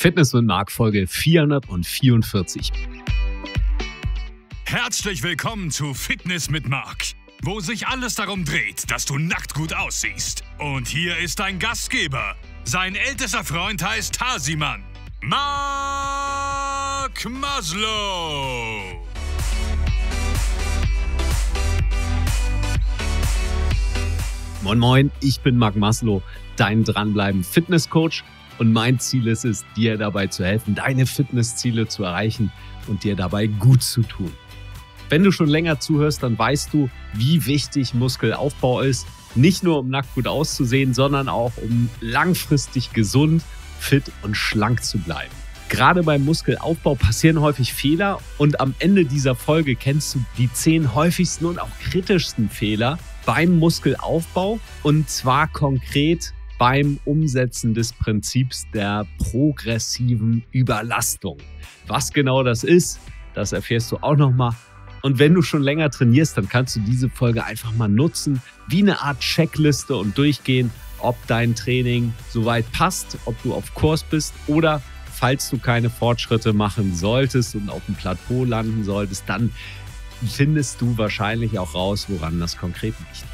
Fitness mit Marc Folge 444. Herzlich willkommen zu Fitness mit Marc, wo sich alles darum dreht, dass du nackt gut aussiehst. Und hier ist dein Gastgeber. Sein ältester Freund heißt Tasiman. Marc Maslow. Moin Moin, ich bin Marc Maslow, dein Dranbleiben Fitnesscoach und mein Ziel ist es, dir dabei zu helfen, deine Fitnessziele zu erreichen und dir dabei gut zu tun. Wenn du schon länger zuhörst, dann weißt du, wie wichtig Muskelaufbau ist. Nicht nur, um nackt gut auszusehen, sondern auch, um langfristig gesund, fit und schlank zu bleiben. Gerade beim Muskelaufbau passieren häufig Fehler und am Ende dieser Folge kennst du die zehn häufigsten und auch kritischsten Fehler beim Muskelaufbau und zwar konkret beim Umsetzen des Prinzips der progressiven Überlastung. Was genau das ist, das erfährst du auch nochmal. Und wenn du schon länger trainierst, dann kannst du diese Folge einfach mal nutzen, wie eine Art Checkliste und durchgehen, ob dein Training soweit passt, ob du auf Kurs bist oder falls du keine Fortschritte machen solltest und auf dem Plateau landen solltest, dann findest du wahrscheinlich auch raus, woran das konkret liegt.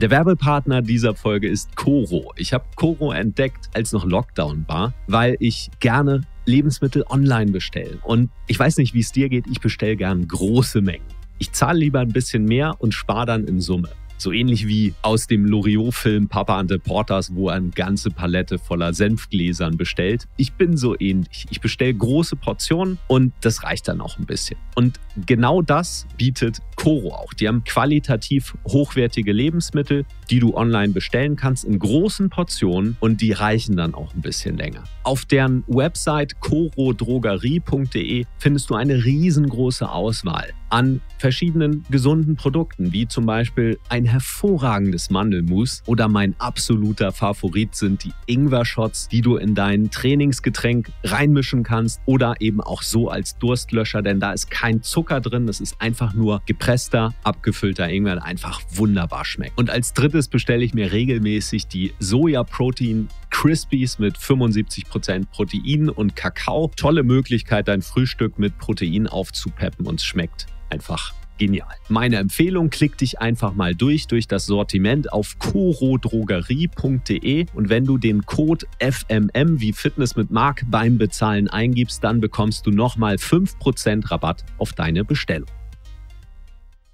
Der Werbepartner dieser Folge ist Coro. Ich habe Coro entdeckt, als noch Lockdown war, weil ich gerne Lebensmittel online bestelle. Und ich weiß nicht, wie es dir geht, ich bestelle gern große Mengen. Ich zahle lieber ein bisschen mehr und spare dann in Summe. So ähnlich wie aus dem Loriot-Film Papa and the Porters, wo er eine ganze Palette voller Senfgläsern bestellt. Ich bin so ähnlich. Ich bestelle große Portionen und das reicht dann auch ein bisschen. Und genau das bietet Coro auch. Die haben qualitativ hochwertige Lebensmittel, die du online bestellen kannst in großen Portionen und die reichen dann auch ein bisschen länger. Auf deren Website corodrogerie.de findest du eine riesengroße Auswahl an verschiedenen gesunden Produkten, wie zum Beispiel ein hervorragendes Mandelmus oder mein absoluter Favorit sind die Ingwer-Shots, die du in dein Trainingsgetränk reinmischen kannst oder eben auch so als Durstlöscher, denn da ist kein Zucker drin, das ist einfach nur gepresst gepresster, abgefüllter Ingwer einfach wunderbar schmeckt. Und als drittes bestelle ich mir regelmäßig die Soja Protein Crispies mit 75% Protein und Kakao. Tolle Möglichkeit, dein Frühstück mit Protein aufzupeppen und es schmeckt einfach genial. Meine Empfehlung, klick dich einfach mal durch, durch das Sortiment auf corodrogerie.de und wenn du den Code FMM wie Fitness mit Mark beim Bezahlen eingibst, dann bekommst du nochmal 5% Rabatt auf deine Bestellung.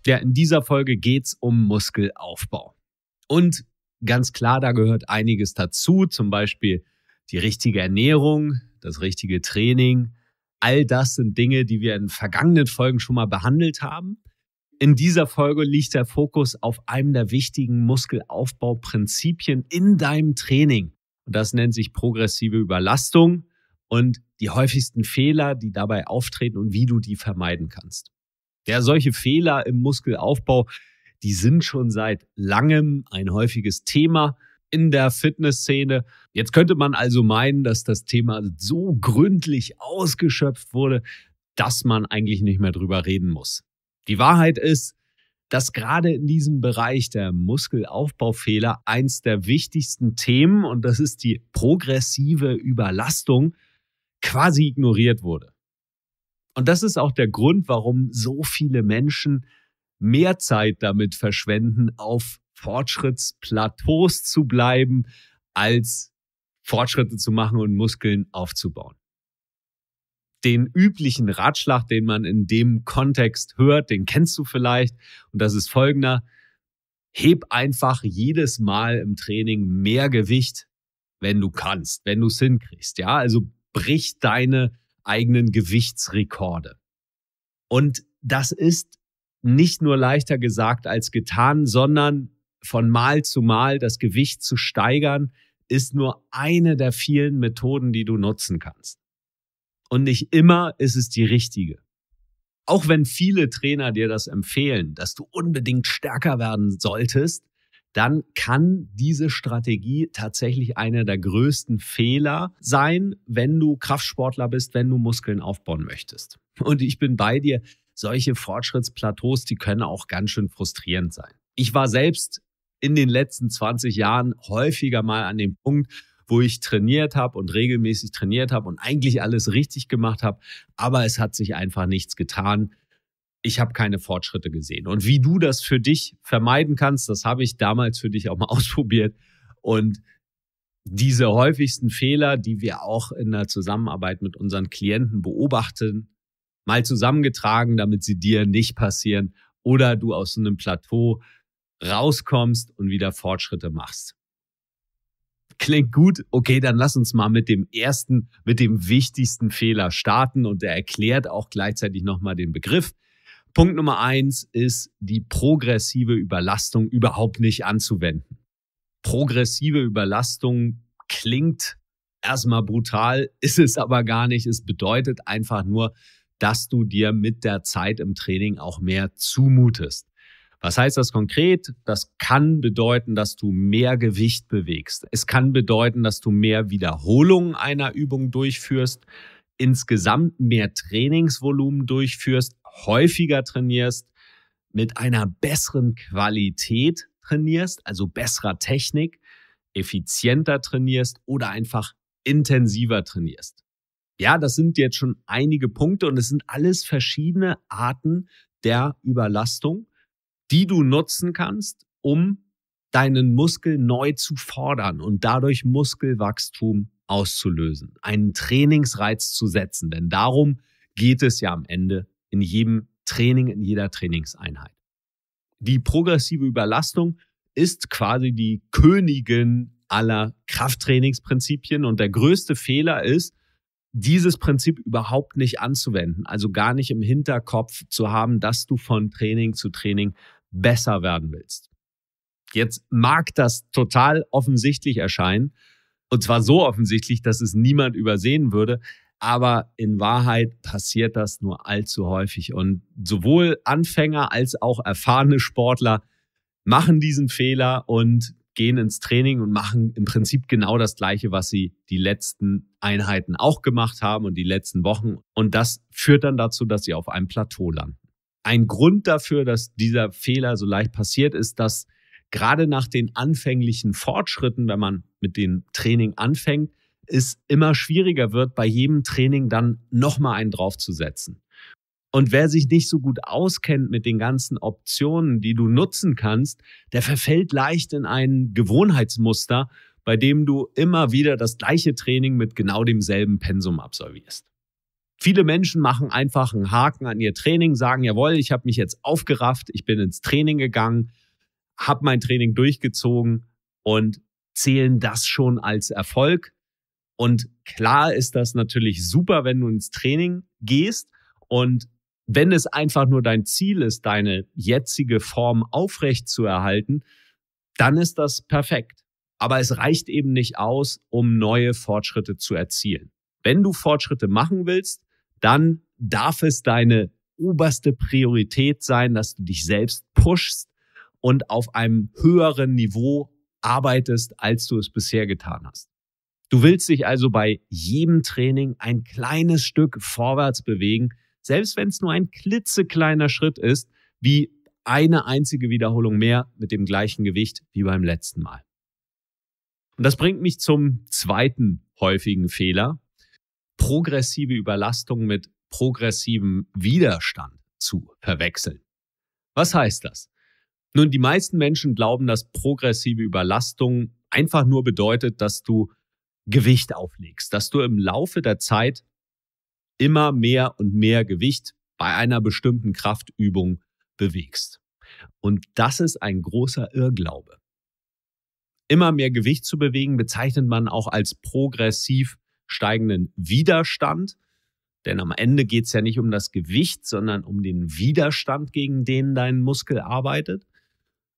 Ja, in dieser Folge geht es um Muskelaufbau. Und ganz klar, da gehört einiges dazu, zum Beispiel die richtige Ernährung, das richtige Training. All das sind Dinge, die wir in vergangenen Folgen schon mal behandelt haben. In dieser Folge liegt der Fokus auf einem der wichtigen Muskelaufbauprinzipien in deinem Training. Und das nennt sich progressive Überlastung und die häufigsten Fehler, die dabei auftreten und wie du die vermeiden kannst. Ja, solche Fehler im Muskelaufbau, die sind schon seit langem ein häufiges Thema in der Fitnessszene. Jetzt könnte man also meinen, dass das Thema so gründlich ausgeschöpft wurde, dass man eigentlich nicht mehr drüber reden muss. Die Wahrheit ist, dass gerade in diesem Bereich der Muskelaufbaufehler eins der wichtigsten Themen, und das ist die progressive Überlastung, quasi ignoriert wurde. Und das ist auch der Grund, warum so viele Menschen mehr Zeit damit verschwenden, auf Fortschrittsplateaus zu bleiben, als Fortschritte zu machen und Muskeln aufzubauen. Den üblichen Ratschlag, den man in dem Kontext hört, den kennst du vielleicht. Und das ist folgender. Heb einfach jedes Mal im Training mehr Gewicht, wenn du kannst, wenn du es hinkriegst. Ja, also brich deine eigenen Gewichtsrekorde. Und das ist nicht nur leichter gesagt als getan, sondern von Mal zu Mal das Gewicht zu steigern, ist nur eine der vielen Methoden, die du nutzen kannst. Und nicht immer ist es die richtige. Auch wenn viele Trainer dir das empfehlen, dass du unbedingt stärker werden solltest, dann kann diese Strategie tatsächlich einer der größten Fehler sein, wenn du Kraftsportler bist, wenn du Muskeln aufbauen möchtest. Und ich bin bei dir, solche Fortschrittsplateaus, die können auch ganz schön frustrierend sein. Ich war selbst in den letzten 20 Jahren häufiger mal an dem Punkt, wo ich trainiert habe und regelmäßig trainiert habe und eigentlich alles richtig gemacht habe, aber es hat sich einfach nichts getan ich habe keine Fortschritte gesehen. Und wie du das für dich vermeiden kannst, das habe ich damals für dich auch mal ausprobiert. Und diese häufigsten Fehler, die wir auch in der Zusammenarbeit mit unseren Klienten beobachten, mal zusammengetragen, damit sie dir nicht passieren oder du aus einem Plateau rauskommst und wieder Fortschritte machst. Klingt gut. Okay, dann lass uns mal mit dem ersten, mit dem wichtigsten Fehler starten und er erklärt auch gleichzeitig nochmal den Begriff. Punkt Nummer eins ist, die progressive Überlastung überhaupt nicht anzuwenden. Progressive Überlastung klingt erstmal brutal, ist es aber gar nicht. Es bedeutet einfach nur, dass du dir mit der Zeit im Training auch mehr zumutest. Was heißt das konkret? Das kann bedeuten, dass du mehr Gewicht bewegst. Es kann bedeuten, dass du mehr Wiederholungen einer Übung durchführst, insgesamt mehr Trainingsvolumen durchführst, häufiger trainierst, mit einer besseren Qualität trainierst, also besserer Technik, effizienter trainierst oder einfach intensiver trainierst. Ja, das sind jetzt schon einige Punkte und es sind alles verschiedene Arten der Überlastung, die du nutzen kannst, um deinen Muskel neu zu fordern und dadurch Muskelwachstum auszulösen, einen Trainingsreiz zu setzen. Denn darum geht es ja am Ende in jedem Training, in jeder Trainingseinheit. Die progressive Überlastung ist quasi die Königin aller Krafttrainingsprinzipien und der größte Fehler ist, dieses Prinzip überhaupt nicht anzuwenden, also gar nicht im Hinterkopf zu haben, dass du von Training zu Training besser werden willst. Jetzt mag das total offensichtlich erscheinen, und zwar so offensichtlich, dass es niemand übersehen würde, aber in Wahrheit passiert das nur allzu häufig. Und sowohl Anfänger als auch erfahrene Sportler machen diesen Fehler und gehen ins Training und machen im Prinzip genau das Gleiche, was sie die letzten Einheiten auch gemacht haben und die letzten Wochen. Und das führt dann dazu, dass sie auf einem Plateau landen. Ein Grund dafür, dass dieser Fehler so leicht passiert, ist, dass gerade nach den anfänglichen Fortschritten, wenn man mit dem Training anfängt, es immer schwieriger wird, bei jedem Training dann nochmal einen draufzusetzen. Und wer sich nicht so gut auskennt mit den ganzen Optionen, die du nutzen kannst, der verfällt leicht in ein Gewohnheitsmuster, bei dem du immer wieder das gleiche Training mit genau demselben Pensum absolvierst. Viele Menschen machen einfach einen Haken an ihr Training, sagen, jawohl, ich habe mich jetzt aufgerafft, ich bin ins Training gegangen, habe mein Training durchgezogen und zählen das schon als Erfolg, und klar ist das natürlich super, wenn du ins Training gehst und wenn es einfach nur dein Ziel ist, deine jetzige Form aufrecht zu erhalten, dann ist das perfekt. Aber es reicht eben nicht aus, um neue Fortschritte zu erzielen. Wenn du Fortschritte machen willst, dann darf es deine oberste Priorität sein, dass du dich selbst pushst und auf einem höheren Niveau arbeitest, als du es bisher getan hast. Du willst dich also bei jedem Training ein kleines Stück vorwärts bewegen, selbst wenn es nur ein klitzekleiner Schritt ist, wie eine einzige Wiederholung mehr mit dem gleichen Gewicht wie beim letzten Mal. Und das bringt mich zum zweiten häufigen Fehler, progressive Überlastung mit progressivem Widerstand zu verwechseln. Was heißt das? Nun, die meisten Menschen glauben, dass progressive Überlastung einfach nur bedeutet, dass du Gewicht auflegst, dass du im Laufe der Zeit immer mehr und mehr Gewicht bei einer bestimmten Kraftübung bewegst. Und das ist ein großer Irrglaube. Immer mehr Gewicht zu bewegen bezeichnet man auch als progressiv steigenden Widerstand. Denn am Ende geht es ja nicht um das Gewicht, sondern um den Widerstand, gegen den dein Muskel arbeitet.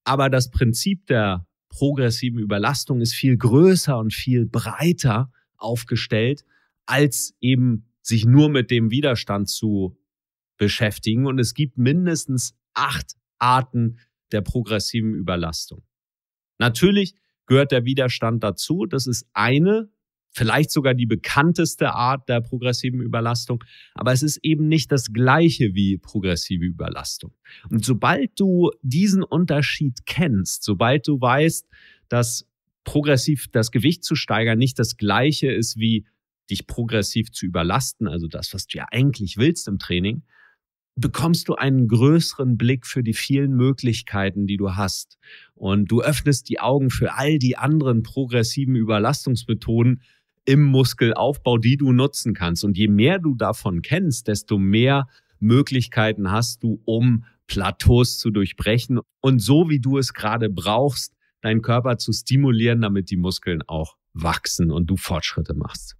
Aber das Prinzip der progressiven Überlastung ist viel größer und viel breiter aufgestellt, als eben sich nur mit dem Widerstand zu beschäftigen. Und es gibt mindestens acht Arten der progressiven Überlastung. Natürlich gehört der Widerstand dazu. Das ist eine vielleicht sogar die bekannteste Art der progressiven Überlastung, aber es ist eben nicht das gleiche wie progressive Überlastung. Und sobald du diesen Unterschied kennst, sobald du weißt, dass progressiv das Gewicht zu steigern nicht das gleiche ist wie dich progressiv zu überlasten, also das, was du ja eigentlich willst im Training, bekommst du einen größeren Blick für die vielen Möglichkeiten, die du hast. Und du öffnest die Augen für all die anderen progressiven Überlastungsmethoden, im Muskelaufbau, die du nutzen kannst. Und je mehr du davon kennst, desto mehr Möglichkeiten hast du, um Plateaus zu durchbrechen und so wie du es gerade brauchst, deinen Körper zu stimulieren, damit die Muskeln auch wachsen und du Fortschritte machst.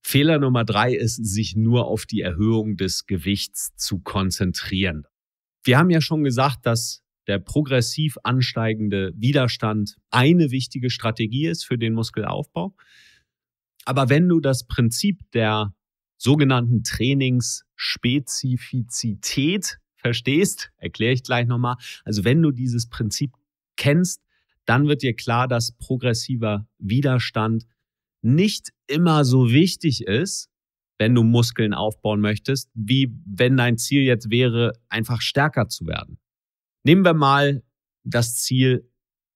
Fehler Nummer drei ist, sich nur auf die Erhöhung des Gewichts zu konzentrieren. Wir haben ja schon gesagt, dass der progressiv ansteigende Widerstand eine wichtige Strategie ist für den Muskelaufbau. Aber wenn du das Prinzip der sogenannten Trainingsspezifizität verstehst, erkläre ich gleich nochmal. Also wenn du dieses Prinzip kennst, dann wird dir klar, dass progressiver Widerstand nicht immer so wichtig ist, wenn du Muskeln aufbauen möchtest, wie wenn dein Ziel jetzt wäre, einfach stärker zu werden. Nehmen wir mal das Ziel,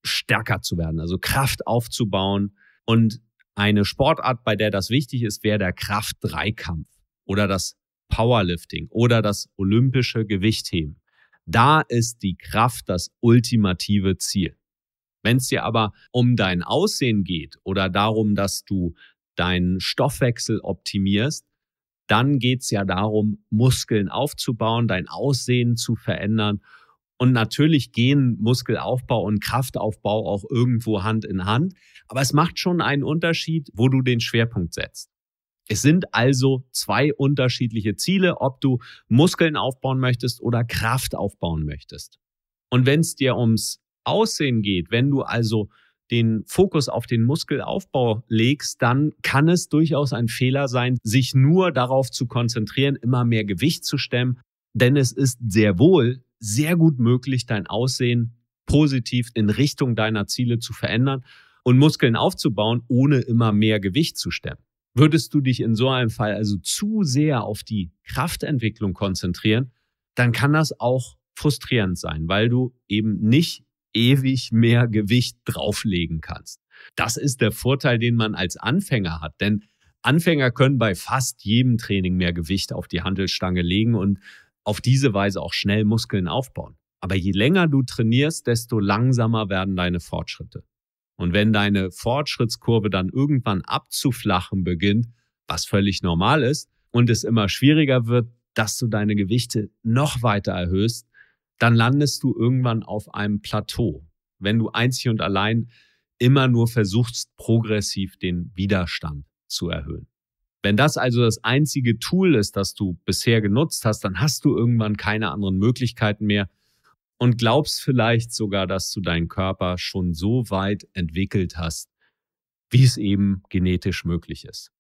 stärker zu werden, also Kraft aufzubauen. Und eine Sportart, bei der das wichtig ist, wäre der Kraft-Dreikampf oder das Powerlifting oder das olympische Gewichtheben. Da ist die Kraft das ultimative Ziel. Wenn es dir aber um dein Aussehen geht oder darum, dass du deinen Stoffwechsel optimierst, dann geht es ja darum, Muskeln aufzubauen, dein Aussehen zu verändern und natürlich gehen Muskelaufbau und Kraftaufbau auch irgendwo Hand in Hand. Aber es macht schon einen Unterschied, wo du den Schwerpunkt setzt. Es sind also zwei unterschiedliche Ziele, ob du Muskeln aufbauen möchtest oder Kraft aufbauen möchtest. Und wenn es dir ums Aussehen geht, wenn du also den Fokus auf den Muskelaufbau legst, dann kann es durchaus ein Fehler sein, sich nur darauf zu konzentrieren, immer mehr Gewicht zu stemmen. Denn es ist sehr wohl sehr gut möglich, dein Aussehen positiv in Richtung deiner Ziele zu verändern und Muskeln aufzubauen, ohne immer mehr Gewicht zu stemmen. Würdest du dich in so einem Fall also zu sehr auf die Kraftentwicklung konzentrieren, dann kann das auch frustrierend sein, weil du eben nicht ewig mehr Gewicht drauflegen kannst. Das ist der Vorteil, den man als Anfänger hat, denn Anfänger können bei fast jedem Training mehr Gewicht auf die Handelsstange legen und auf diese Weise auch schnell Muskeln aufbauen. Aber je länger du trainierst, desto langsamer werden deine Fortschritte. Und wenn deine Fortschrittskurve dann irgendwann abzuflachen beginnt, was völlig normal ist, und es immer schwieriger wird, dass du deine Gewichte noch weiter erhöhst, dann landest du irgendwann auf einem Plateau. Wenn du einzig und allein immer nur versuchst, progressiv den Widerstand zu erhöhen. Wenn das also das einzige Tool ist, das du bisher genutzt hast, dann hast du irgendwann keine anderen Möglichkeiten mehr und glaubst vielleicht sogar, dass du deinen Körper schon so weit entwickelt hast, wie es eben genetisch möglich ist.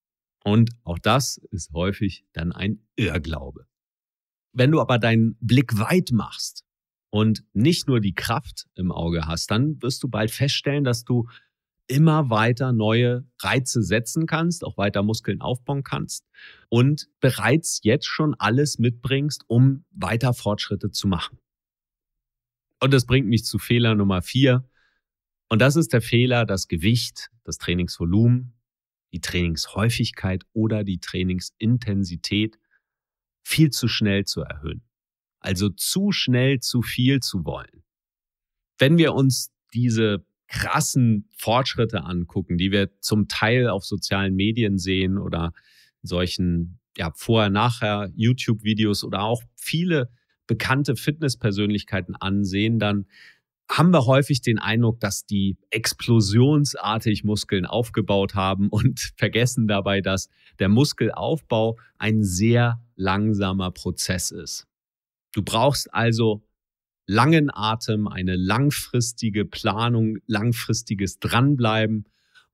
Und auch das ist häufig dann ein Irrglaube. Wenn du aber deinen Blick weit machst und nicht nur die Kraft im Auge hast, dann wirst du bald feststellen, dass du immer weiter neue Reize setzen kannst, auch weiter Muskeln aufbauen kannst und bereits jetzt schon alles mitbringst, um weiter Fortschritte zu machen. Und das bringt mich zu Fehler Nummer vier. Und das ist der Fehler, das Gewicht, das Trainingsvolumen, die Trainingshäufigkeit oder die Trainingsintensität viel zu schnell zu erhöhen. Also zu schnell zu viel zu wollen. Wenn wir uns diese krassen Fortschritte angucken, die wir zum Teil auf sozialen Medien sehen oder solchen ja, vorher-nachher YouTube-Videos oder auch viele bekannte Fitnesspersönlichkeiten ansehen, dann haben wir häufig den Eindruck, dass die explosionsartig Muskeln aufgebaut haben und vergessen dabei, dass der Muskelaufbau ein sehr langsamer Prozess ist. Du brauchst also langen Atem, eine langfristige Planung, langfristiges Dranbleiben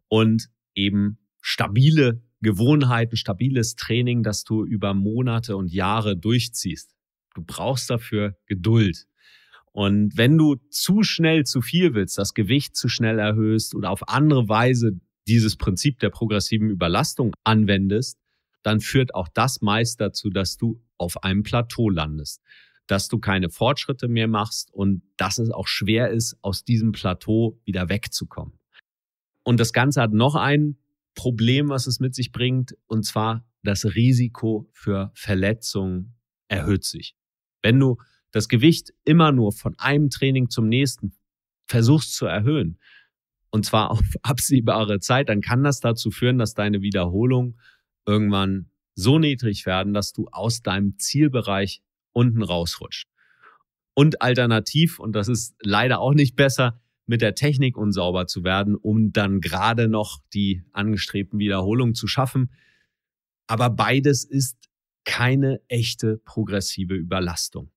und eben stabile Gewohnheiten, stabiles Training, das du über Monate und Jahre durchziehst. Du brauchst dafür Geduld. Und wenn du zu schnell zu viel willst, das Gewicht zu schnell erhöhst oder auf andere Weise dieses Prinzip der progressiven Überlastung anwendest, dann führt auch das meist dazu, dass du auf einem Plateau landest dass du keine Fortschritte mehr machst und dass es auch schwer ist, aus diesem Plateau wieder wegzukommen. Und das Ganze hat noch ein Problem, was es mit sich bringt, und zwar das Risiko für Verletzungen erhöht sich. Wenn du das Gewicht immer nur von einem Training zum nächsten versuchst zu erhöhen, und zwar auf absehbare Zeit, dann kann das dazu führen, dass deine Wiederholungen irgendwann so niedrig werden, dass du aus deinem Zielbereich unten rausrutscht. Und alternativ, und das ist leider auch nicht besser, mit der Technik unsauber zu werden, um dann gerade noch die angestrebten Wiederholungen zu schaffen. Aber beides ist keine echte progressive Überlastung.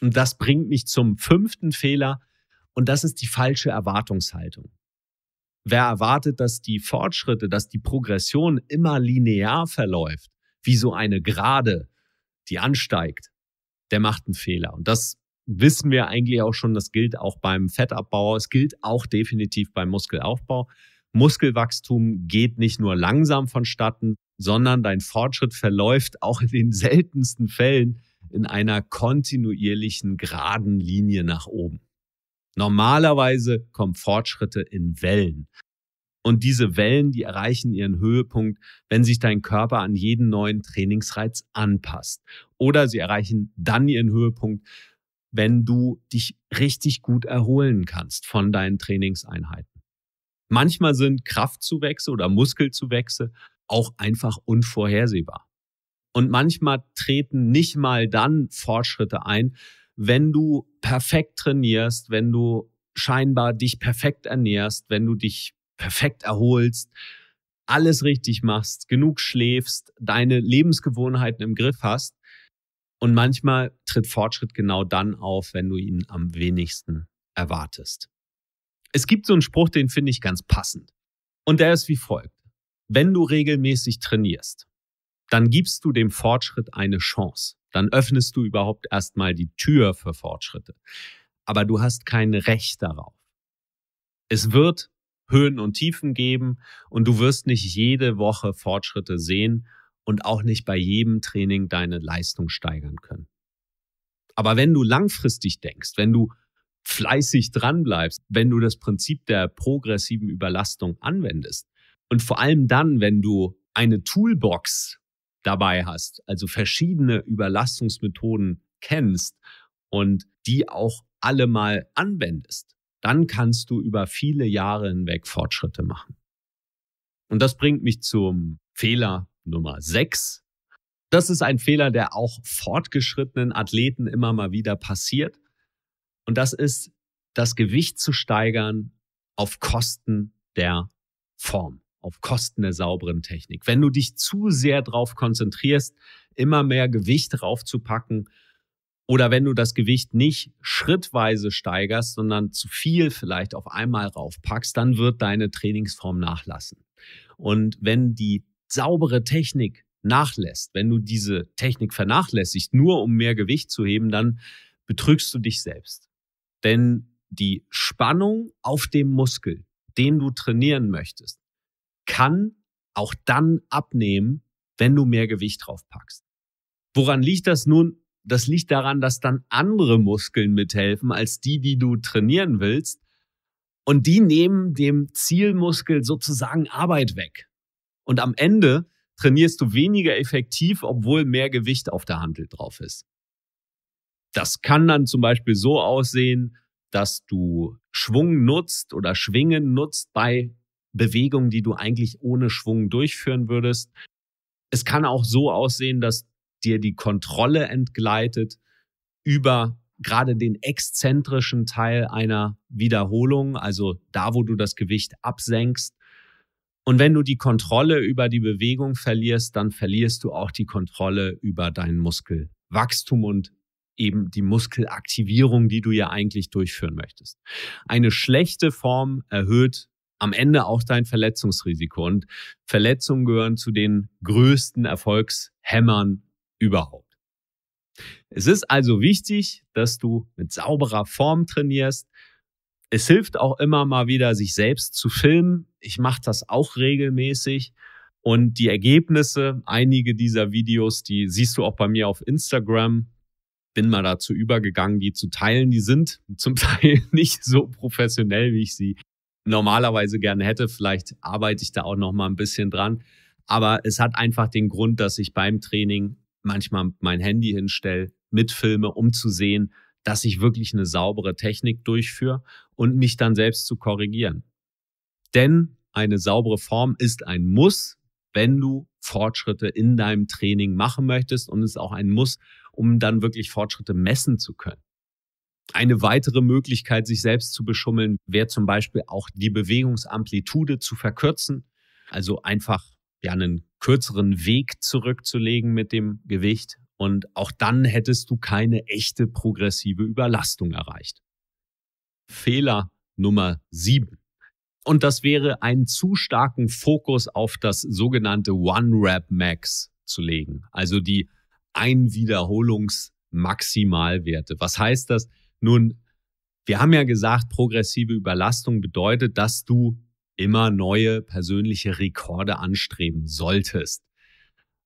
Und das bringt mich zum fünften Fehler, und das ist die falsche Erwartungshaltung. Wer erwartet, dass die Fortschritte, dass die Progression immer linear verläuft, wie so eine Gerade, die ansteigt, der macht einen Fehler. Und das wissen wir eigentlich auch schon, das gilt auch beim Fettabbau, es gilt auch definitiv beim Muskelaufbau. Muskelwachstum geht nicht nur langsam vonstatten, sondern dein Fortschritt verläuft auch in den seltensten Fällen in einer kontinuierlichen geraden Linie nach oben. Normalerweise kommen Fortschritte in Wellen. Und diese Wellen, die erreichen ihren Höhepunkt, wenn sich dein Körper an jeden neuen Trainingsreiz anpasst. Oder sie erreichen dann ihren Höhepunkt, wenn du dich richtig gut erholen kannst von deinen Trainingseinheiten. Manchmal sind Kraftzuwächse oder Muskelzuwächse auch einfach unvorhersehbar. Und manchmal treten nicht mal dann Fortschritte ein, wenn du perfekt trainierst, wenn du scheinbar dich perfekt ernährst, wenn du dich perfekt erholst, alles richtig machst, genug schläfst, deine Lebensgewohnheiten im Griff hast. Und manchmal tritt Fortschritt genau dann auf, wenn du ihn am wenigsten erwartest. Es gibt so einen Spruch, den finde ich ganz passend. Und der ist wie folgt. Wenn du regelmäßig trainierst, dann gibst du dem Fortschritt eine Chance. Dann öffnest du überhaupt erstmal die Tür für Fortschritte. Aber du hast kein Recht darauf. Es wird Höhen und Tiefen geben und du wirst nicht jede Woche Fortschritte sehen und auch nicht bei jedem Training deine Leistung steigern können. Aber wenn du langfristig denkst, wenn du fleißig dranbleibst, wenn du das Prinzip der progressiven Überlastung anwendest und vor allem dann, wenn du eine Toolbox dabei hast, also verschiedene Überlastungsmethoden kennst und die auch alle mal anwendest, dann kannst du über viele Jahre hinweg Fortschritte machen. Und das bringt mich zum Fehler Nummer 6. Das ist ein Fehler, der auch fortgeschrittenen Athleten immer mal wieder passiert. Und das ist, das Gewicht zu steigern auf Kosten der Form, auf Kosten der sauberen Technik. Wenn du dich zu sehr darauf konzentrierst, immer mehr Gewicht draufzupacken, oder wenn du das Gewicht nicht schrittweise steigerst, sondern zu viel vielleicht auf einmal raufpackst, dann wird deine Trainingsform nachlassen. Und wenn die saubere Technik nachlässt, wenn du diese Technik vernachlässigst, nur um mehr Gewicht zu heben, dann betrügst du dich selbst. Denn die Spannung auf dem Muskel, den du trainieren möchtest, kann auch dann abnehmen, wenn du mehr Gewicht draufpackst. Woran liegt das nun? Das liegt daran, dass dann andere Muskeln mithelfen als die, die du trainieren willst. Und die nehmen dem Zielmuskel sozusagen Arbeit weg. Und am Ende trainierst du weniger effektiv, obwohl mehr Gewicht auf der Handel drauf ist. Das kann dann zum Beispiel so aussehen, dass du Schwung nutzt oder Schwingen nutzt bei Bewegungen, die du eigentlich ohne Schwung durchführen würdest. Es kann auch so aussehen, dass dir die Kontrolle entgleitet über gerade den exzentrischen Teil einer Wiederholung, also da, wo du das Gewicht absenkst. Und wenn du die Kontrolle über die Bewegung verlierst, dann verlierst du auch die Kontrolle über dein Muskelwachstum und eben die Muskelaktivierung, die du ja eigentlich durchführen möchtest. Eine schlechte Form erhöht am Ende auch dein Verletzungsrisiko und Verletzungen gehören zu den größten Erfolgshämmern überhaupt. Es ist also wichtig, dass du mit sauberer Form trainierst. Es hilft auch immer mal wieder, sich selbst zu filmen. Ich mache das auch regelmäßig. Und die Ergebnisse, einige dieser Videos, die siehst du auch bei mir auf Instagram. Bin mal dazu übergegangen, die zu teilen. Die sind zum Teil nicht so professionell, wie ich sie normalerweise gerne hätte. Vielleicht arbeite ich da auch noch mal ein bisschen dran. Aber es hat einfach den Grund, dass ich beim Training manchmal mein Handy hinstelle, mitfilme, um zu sehen, dass ich wirklich eine saubere Technik durchführe und mich dann selbst zu korrigieren. Denn eine saubere Form ist ein Muss, wenn du Fortschritte in deinem Training machen möchtest und ist auch ein Muss, um dann wirklich Fortschritte messen zu können. Eine weitere Möglichkeit, sich selbst zu beschummeln, wäre zum Beispiel auch die Bewegungsamplitude zu verkürzen. Also einfach ja einen kürzeren Weg zurückzulegen mit dem Gewicht. Und auch dann hättest du keine echte progressive Überlastung erreicht. Fehler Nummer sieben Und das wäre einen zu starken Fokus auf das sogenannte One-Rap-Max zu legen. Also die Einwiederholungs-Maximalwerte. Was heißt das? Nun, wir haben ja gesagt, progressive Überlastung bedeutet, dass du immer neue persönliche Rekorde anstreben solltest.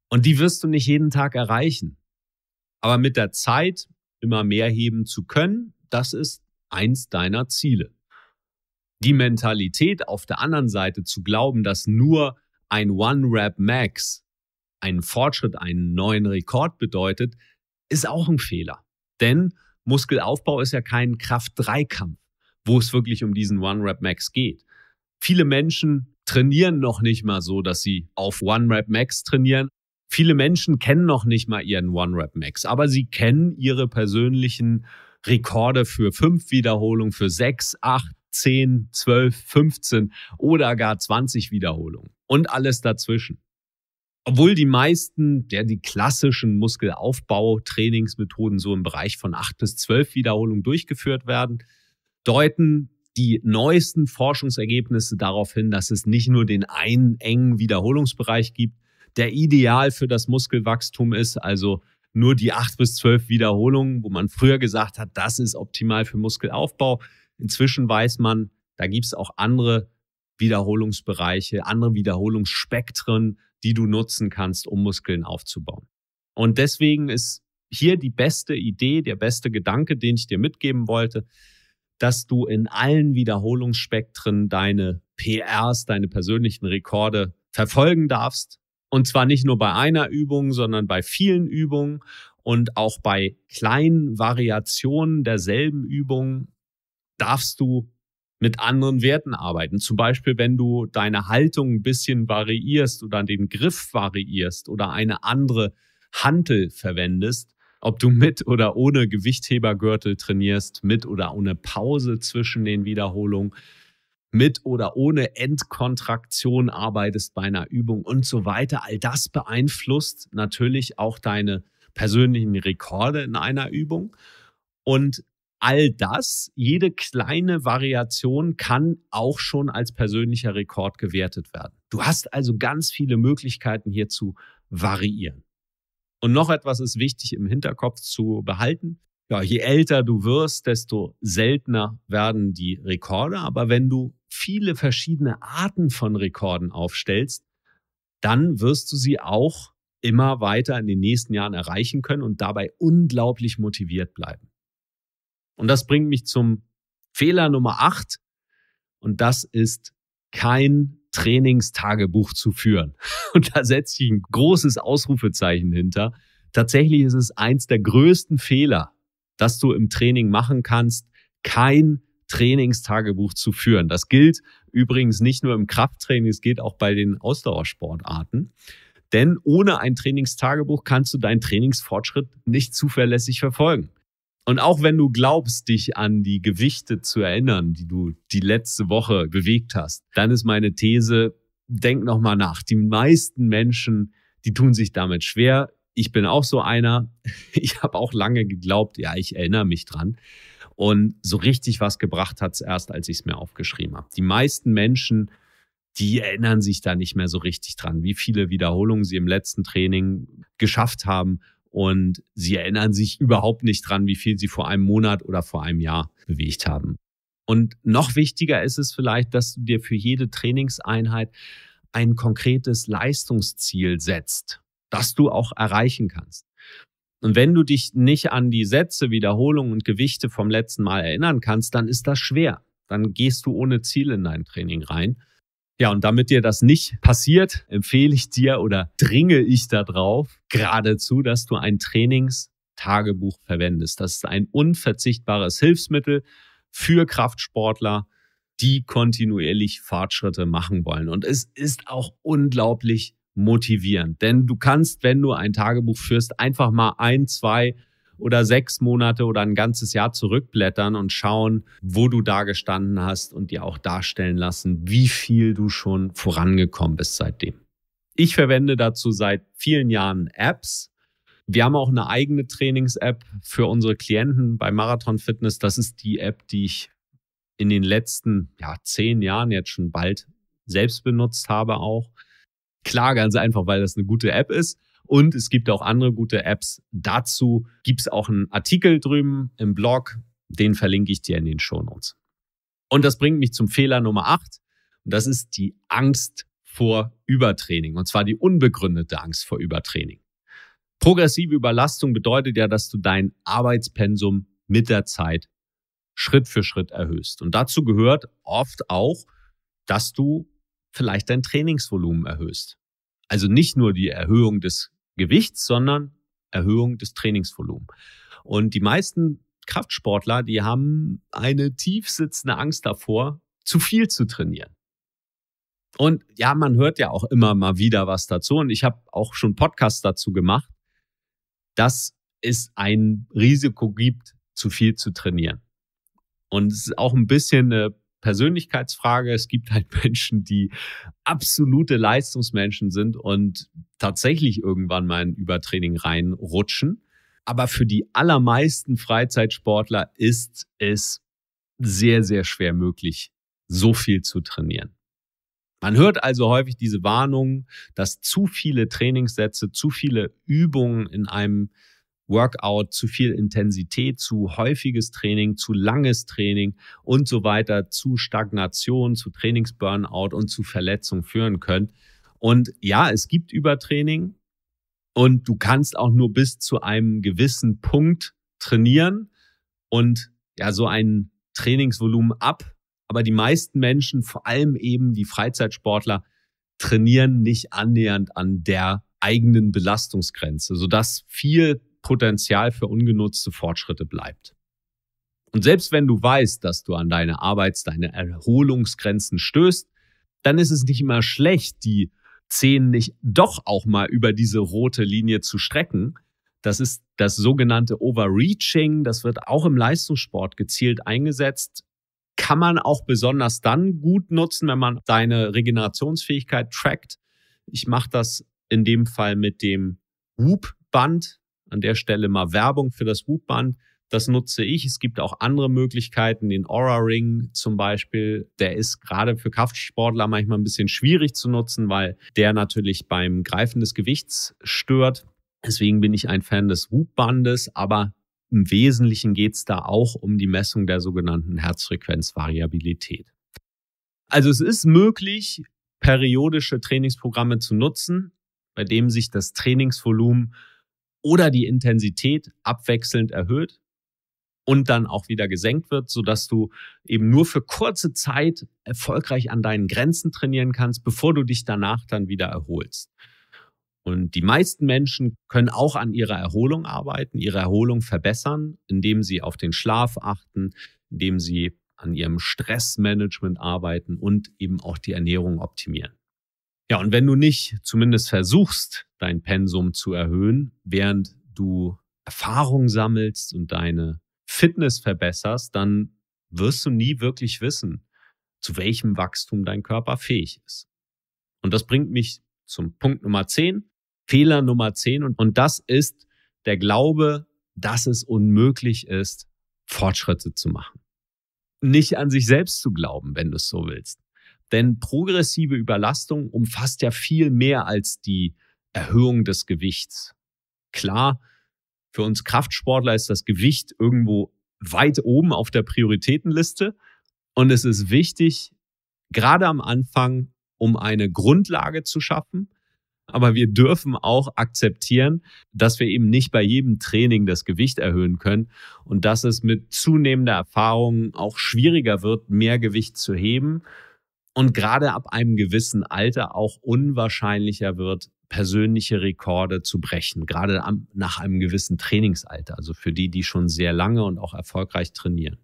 Und die wirst du nicht jeden Tag erreichen. Aber mit der Zeit immer mehr heben zu können, das ist eins deiner Ziele. Die Mentalität auf der anderen Seite zu glauben, dass nur ein One-Rap-Max einen Fortschritt, einen neuen Rekord bedeutet, ist auch ein Fehler. Denn Muskelaufbau ist ja kein Kraft-3-Kampf, wo es wirklich um diesen One-Rap-Max geht, Viele Menschen trainieren noch nicht mal so, dass sie auf one Rep max trainieren. Viele Menschen kennen noch nicht mal ihren one Rep max aber sie kennen ihre persönlichen Rekorde für fünf Wiederholungen, für sechs, acht, zehn, zwölf, fünfzehn oder gar zwanzig Wiederholungen und alles dazwischen. Obwohl die meisten der die klassischen Muskelaufbautrainingsmethoden so im Bereich von acht bis zwölf Wiederholungen durchgeführt werden, deuten die neuesten Forschungsergebnisse darauf hin, dass es nicht nur den einen engen Wiederholungsbereich gibt, der ideal für das Muskelwachstum ist, also nur die acht bis zwölf Wiederholungen, wo man früher gesagt hat, das ist optimal für Muskelaufbau. Inzwischen weiß man, da gibt es auch andere Wiederholungsbereiche, andere Wiederholungsspektren, die du nutzen kannst, um Muskeln aufzubauen. Und deswegen ist hier die beste Idee, der beste Gedanke, den ich dir mitgeben wollte, dass du in allen Wiederholungsspektren deine PRs, deine persönlichen Rekorde verfolgen darfst. Und zwar nicht nur bei einer Übung, sondern bei vielen Übungen und auch bei kleinen Variationen derselben Übung darfst du mit anderen Werten arbeiten. Zum Beispiel, wenn du deine Haltung ein bisschen variierst oder den Griff variierst oder eine andere Hantel verwendest, ob du mit oder ohne Gewichthebergürtel trainierst, mit oder ohne Pause zwischen den Wiederholungen, mit oder ohne Endkontraktion arbeitest bei einer Übung und so weiter. All das beeinflusst natürlich auch deine persönlichen Rekorde in einer Übung. Und all das, jede kleine Variation kann auch schon als persönlicher Rekord gewertet werden. Du hast also ganz viele Möglichkeiten hier zu variieren. Und noch etwas ist wichtig im Hinterkopf zu behalten. Ja, je älter du wirst, desto seltener werden die Rekorde. Aber wenn du viele verschiedene Arten von Rekorden aufstellst, dann wirst du sie auch immer weiter in den nächsten Jahren erreichen können und dabei unglaublich motiviert bleiben. Und das bringt mich zum Fehler Nummer acht Und das ist kein Trainingstagebuch zu führen. Und da setze ich ein großes Ausrufezeichen hinter. Tatsächlich ist es eins der größten Fehler, dass du im Training machen kannst, kein Trainingstagebuch zu führen. Das gilt übrigens nicht nur im Krafttraining, es geht auch bei den Ausdauersportarten. Denn ohne ein Trainingstagebuch kannst du deinen Trainingsfortschritt nicht zuverlässig verfolgen. Und auch wenn du glaubst, dich an die Gewichte zu erinnern, die du die letzte Woche bewegt hast, dann ist meine These, denk nochmal nach. Die meisten Menschen, die tun sich damit schwer. Ich bin auch so einer. Ich habe auch lange geglaubt, ja, ich erinnere mich dran. Und so richtig was gebracht hat es erst, als ich es mir aufgeschrieben habe. Die meisten Menschen, die erinnern sich da nicht mehr so richtig dran, wie viele Wiederholungen sie im letzten Training geschafft haben und sie erinnern sich überhaupt nicht dran, wie viel sie vor einem Monat oder vor einem Jahr bewegt haben. Und noch wichtiger ist es vielleicht, dass du dir für jede Trainingseinheit ein konkretes Leistungsziel setzt, das du auch erreichen kannst. Und wenn du dich nicht an die Sätze, Wiederholungen und Gewichte vom letzten Mal erinnern kannst, dann ist das schwer. Dann gehst du ohne Ziel in dein Training rein. Ja, und damit dir das nicht passiert, empfehle ich dir oder dringe ich darauf geradezu, dass du ein Trainingstagebuch verwendest. Das ist ein unverzichtbares Hilfsmittel für Kraftsportler, die kontinuierlich Fortschritte machen wollen. Und es ist auch unglaublich motivierend, denn du kannst, wenn du ein Tagebuch führst, einfach mal ein, zwei oder sechs Monate oder ein ganzes Jahr zurückblättern und schauen, wo du da gestanden hast und dir auch darstellen lassen, wie viel du schon vorangekommen bist seitdem. Ich verwende dazu seit vielen Jahren Apps. Wir haben auch eine eigene Trainings-App für unsere Klienten bei Marathon Fitness. Das ist die App, die ich in den letzten ja, zehn Jahren jetzt schon bald selbst benutzt habe auch. Klar, ganz einfach, weil das eine gute App ist und es gibt auch andere gute Apps. Dazu gibt es auch einen Artikel drüben im Blog, den verlinke ich dir in den Shownotes. Und das bringt mich zum Fehler Nummer 8 und das ist die Angst vor Übertraining und zwar die unbegründete Angst vor Übertraining. Progressive Überlastung bedeutet ja, dass du dein Arbeitspensum mit der Zeit Schritt für Schritt erhöhst. Und dazu gehört oft auch, dass du vielleicht dein Trainingsvolumen erhöhst. Also nicht nur die Erhöhung des Gewichts, sondern Erhöhung des Trainingsvolumens. Und die meisten Kraftsportler, die haben eine tief sitzende Angst davor, zu viel zu trainieren. Und ja, man hört ja auch immer mal wieder was dazu. Und ich habe auch schon Podcasts dazu gemacht, dass es ein Risiko gibt, zu viel zu trainieren. Und es ist auch ein bisschen eine äh, Persönlichkeitsfrage. Es gibt halt Menschen, die absolute Leistungsmenschen sind und tatsächlich irgendwann mal in Übertraining reinrutschen. Aber für die allermeisten Freizeitsportler ist es sehr, sehr schwer möglich, so viel zu trainieren. Man hört also häufig diese Warnung, dass zu viele Trainingssätze, zu viele Übungen in einem Workout, zu viel Intensität, zu häufiges Training, zu langes Training und so weiter, zu Stagnation, zu Trainingsburnout und zu Verletzung führen können. Und ja, es gibt Übertraining und du kannst auch nur bis zu einem gewissen Punkt trainieren und ja, so ein Trainingsvolumen ab. Aber die meisten Menschen, vor allem eben die Freizeitsportler, trainieren nicht annähernd an der eigenen Belastungsgrenze, sodass viel Potenzial für ungenutzte Fortschritte bleibt. Und selbst wenn du weißt, dass du an deine Arbeits-, deine Erholungsgrenzen stößt, dann ist es nicht immer schlecht, die Zehen nicht doch auch mal über diese rote Linie zu strecken. Das ist das sogenannte Overreaching. Das wird auch im Leistungssport gezielt eingesetzt. Kann man auch besonders dann gut nutzen, wenn man deine Regenerationsfähigkeit trackt. Ich mache das in dem Fall mit dem Whoop-Band. An der Stelle mal Werbung für das Whoop-Band. Das nutze ich. Es gibt auch andere Möglichkeiten, den Aura Ring zum Beispiel. Der ist gerade für Kraftsportler manchmal ein bisschen schwierig zu nutzen, weil der natürlich beim Greifen des Gewichts stört. Deswegen bin ich ein Fan des Whoop-Bandes, aber im Wesentlichen geht es da auch um die Messung der sogenannten Herzfrequenzvariabilität. Also es ist möglich, periodische Trainingsprogramme zu nutzen, bei dem sich das Trainingsvolumen oder die Intensität abwechselnd erhöht und dann auch wieder gesenkt wird, sodass du eben nur für kurze Zeit erfolgreich an deinen Grenzen trainieren kannst, bevor du dich danach dann wieder erholst. Und die meisten Menschen können auch an ihrer Erholung arbeiten, ihre Erholung verbessern, indem sie auf den Schlaf achten, indem sie an ihrem Stressmanagement arbeiten und eben auch die Ernährung optimieren. Ja, und wenn du nicht zumindest versuchst, dein Pensum zu erhöhen, während du Erfahrung sammelst und deine Fitness verbesserst, dann wirst du nie wirklich wissen, zu welchem Wachstum dein Körper fähig ist. Und das bringt mich zum Punkt Nummer 10, Fehler Nummer 10. Und, und das ist der Glaube, dass es unmöglich ist, Fortschritte zu machen. Nicht an sich selbst zu glauben, wenn du es so willst. Denn progressive Überlastung umfasst ja viel mehr als die Erhöhung des Gewichts. Klar, für uns Kraftsportler ist das Gewicht irgendwo weit oben auf der Prioritätenliste und es ist wichtig, gerade am Anfang, um eine Grundlage zu schaffen, aber wir dürfen auch akzeptieren, dass wir eben nicht bei jedem Training das Gewicht erhöhen können und dass es mit zunehmender Erfahrung auch schwieriger wird, mehr Gewicht zu heben und gerade ab einem gewissen Alter auch unwahrscheinlicher wird, persönliche Rekorde zu brechen, gerade am, nach einem gewissen Trainingsalter, also für die, die schon sehr lange und auch erfolgreich trainieren.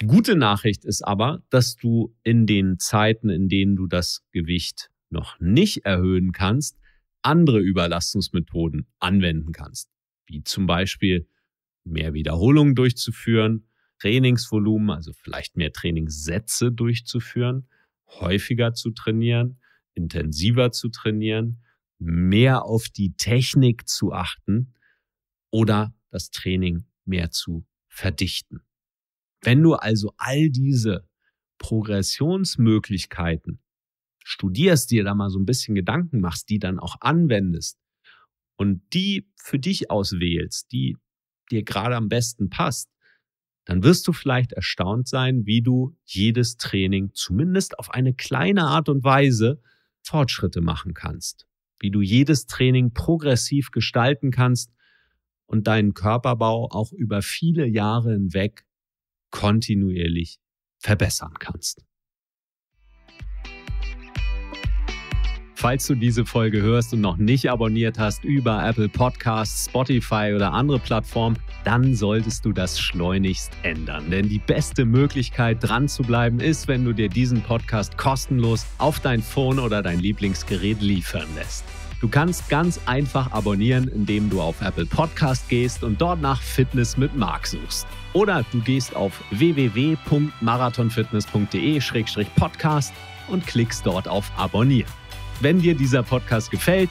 Die gute Nachricht ist aber, dass du in den Zeiten, in denen du das Gewicht noch nicht erhöhen kannst, andere Überlastungsmethoden anwenden kannst, wie zum Beispiel mehr Wiederholungen durchzuführen, Trainingsvolumen, also vielleicht mehr Trainingssätze durchzuführen, häufiger zu trainieren, intensiver zu trainieren mehr auf die Technik zu achten oder das Training mehr zu verdichten. Wenn du also all diese Progressionsmöglichkeiten studierst, dir da mal so ein bisschen Gedanken machst, die dann auch anwendest und die für dich auswählst, die dir gerade am besten passt, dann wirst du vielleicht erstaunt sein, wie du jedes Training zumindest auf eine kleine Art und Weise Fortschritte machen kannst wie du jedes Training progressiv gestalten kannst und deinen Körperbau auch über viele Jahre hinweg kontinuierlich verbessern kannst. Falls du diese Folge hörst und noch nicht abonniert hast über Apple Podcasts, Spotify oder andere Plattformen, dann solltest du das schleunigst ändern. Denn die beste Möglichkeit, dran zu bleiben, ist, wenn du dir diesen Podcast kostenlos auf dein Phone oder dein Lieblingsgerät liefern lässt. Du kannst ganz einfach abonnieren, indem du auf Apple Podcast gehst und dort nach Fitness mit Marc suchst. Oder du gehst auf www.marathonfitness.de-podcast und klickst dort auf Abonnieren. Wenn dir dieser Podcast gefällt,